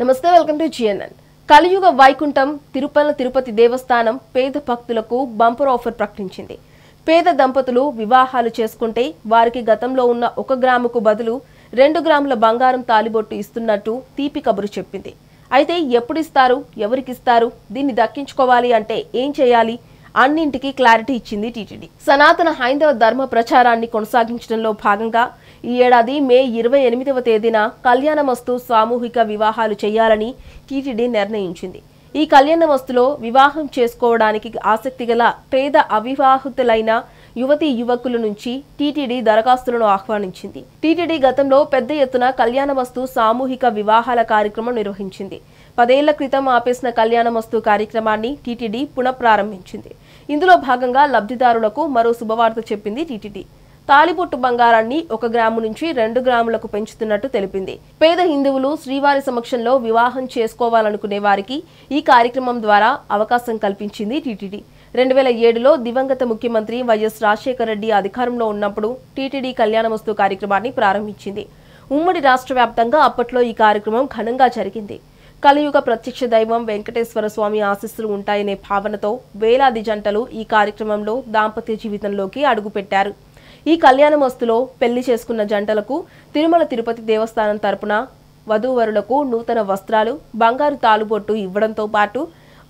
నమస్తే welcome to GNN కలియుగ వైకుంఠం తిరుపల తిరుపతి దేవస్థానం పేద భక్తులకు బంపర్ ఆఫర్ ప్రకటించింది పేద దంపతులు వివాహాలు చేసుకుంటే వారికి గతంలో ఉన్న ఒక గ్రాముకు బదులు రెండు గ్రాముల బంగారం తాలిబొట్టు ఇస్తున్నట్టు తీపి కబురు చెప్పింది అయితే ఎప్పుడిస్తారు ఎవరికిస్తారు దీన్ని దక్కించుకోవాలి అంటే ఏం చేయాలి అన్నింటికీ క్లారిటీ ఇచ్చింది టీటీడీ సనాతన హైందవ ధర్మ ప్రచారాన్ని కొనసాగించడంలో భాగంగా ఈ ఏడాది మే ఇరవై ఎనిమిదవ తేదీన కళ్యాణమస్తు సామూహిక వివాహాలు చేయాలని టీటీడీ నిర్ణయించింది ఈ కళ్యాణమస్తులో వివాహం చేసుకోవడానికి ఆసక్తి గల పేద అవివాహితులైన యువతి యువకుల నుంచి టీటీడీ దరఖాస్తులను ఆహ్వానించింది టీటీడీ గతంలో పెద్ద ఎత్తున కళ్యాణమస్తు సామూహిక వివాహాల కార్యక్రమం నిర్వహించింది పదేళ్ల క్రితం ఆపేసిన కళ్యాణమస్తు కార్యక్రమాన్ని టీటీడీ పునఃప్రారంభించింది ఇందులో భాగంగా లబ్ధిదారులకు మరో శుభవార్త చెప్పింది టీటీడీ తాలిబొట్టు బంగారాన్ని ఒక గ్రాము నుంచి రెండు గ్రాములకు పెంచుతున్నట్టు తెలిపింది పేద హిందువులు శ్రీవారి సమక్షంలో వివాహం చేసుకోవాలనుకునే వారికి ఈ కార్యక్రమం ద్వారా అవకాశం కల్పించింది టీటీడీ రెండు వేల ఏడులో దివంగత ముఖ్యమంత్రి వైఎస్ రాజశేఖర రెడ్డి అధికారంలో ఉన్నప్పుడు టీటీడీ కళ్యాణవస్తు కార్యక్రమాన్ని ప్రారంభించింది ఉమ్మడి రాష్ట్ర వ్యాప్తంగా అప్పట్లో ఈ కార్యక్రమం ఘనంగా జరిగింది కలియుగ ప్రత్యక్ష దైవం వెంకటేశ్వర స్వామి ఆశీస్సులు ఉంటాయనే భావనతో వేలాది జంటలు ఈ కార్యక్రమంలో దాంపత్య జీవితంలోకి అడుగుపెట్టారు ఈ కళ్యాణమస్తులో పెళ్లి చేసుకున్న జంటలకు తిరుమల తిరుపతి దేవస్థానం తరపున వధూవరులకు నూతన వస్త్రాలు బంగారు తాలుబొట్టు ఇవ్వడంతో పాటు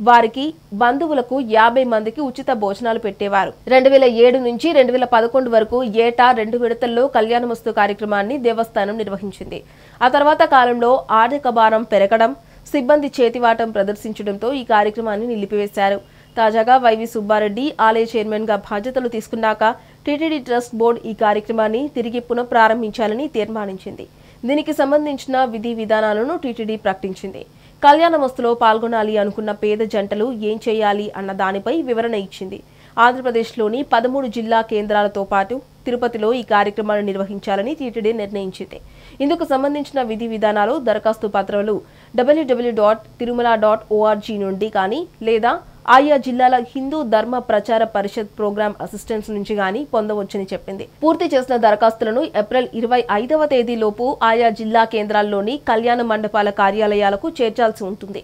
వారికి బంధువులకు యాభై మందికి ఉచిత భోజనాలు పెట్టేవారు రెండు వేల ఏడు నుంచి రెండు వేల పదకొండు వరకు ఏటా రెండు విడతల్లో కళ్యాణమస్తు కార్యక్రమాన్ని దేవస్థానం నిర్వహించింది ఆ తర్వాత కాలంలో ఆర్థిక భారం పెరగడం సిబ్బంది చేతివాటం ప్రదర్శించడంతో ఈ కార్యక్రమాన్ని నిలిపివేశారు తాజాగా వైవి సుబ్బారెడ్డి ఆలయ చైర్మన్గా బాధ్యతలు తీసుకున్నాక టీటీడీ ట్రస్ట్ బోర్డు ఈ కార్యక్రమాన్ని తిరిగి పునఃప్రారంభించాలని తీర్మానించింది దీనికి సంబంధించిన విధి విధానాలను టీటీడీ ప్రకటించింది కళ్యాణ వస్తులో పాల్గొనాలి అనుకున్న పేద జంటలు ఏం చేయాలి అన్న దానిపై వివరణ ఇచ్చింది ఆంధ్రప్రదేశ్లోని పదమూడు జిల్లా కేంద్రాలతో పాటు తిరుపతిలో ఈ కార్యక్రమాన్ని నిర్వహించాలని టీటీడీ నిర్ణయించింది ఇందుకు సంబంధించిన విధి విధానాలు దరఖాస్తు పత్రాలు W W dot Tirumala dot ORG నుండి కానీ లేదా ఆయా జిల్లాల హిందూ ధర్మ ప్రచార పరిషత్ ప్రోగ్రాం అసిస్టెంట్స్ నుంచి గాని పొందవచ్చని చెప్పింది పూర్తి చేసిన దరఖాస్తులను ఏప్రిల్ ఇరవై ఐదవ తేదీలోపు ఆయా జిల్లా కేంద్రాల్లోని కళ్యాణ మండపాల కార్యాలయాలకు చేర్చాల్సి ఉంటుంది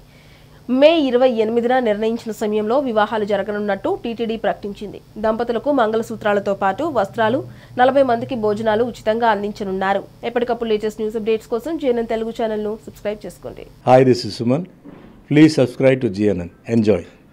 మే ఇరవై ఎనిమిదిన నిర్ణయించిన సమయంలో వివాహాలు జరగనున్నట్టు టీటీడీ ప్రకటించింది దంపతులకు మంగళసూత్రాలతో పాటు వస్త్రాలు నలభై మందికి భోజనాలు ఉచితంగా అందించనున్నారు ఎప్పటికప్పుడు లేటెస్ట్ న్యూస్ అప్డేట్స్ కోసం జీఎన్ఎన్ తెలుగు ఛానల్ను సబ్స్క్రైబ్ చేసుకోండి hi this Suman please subscribe to enjoy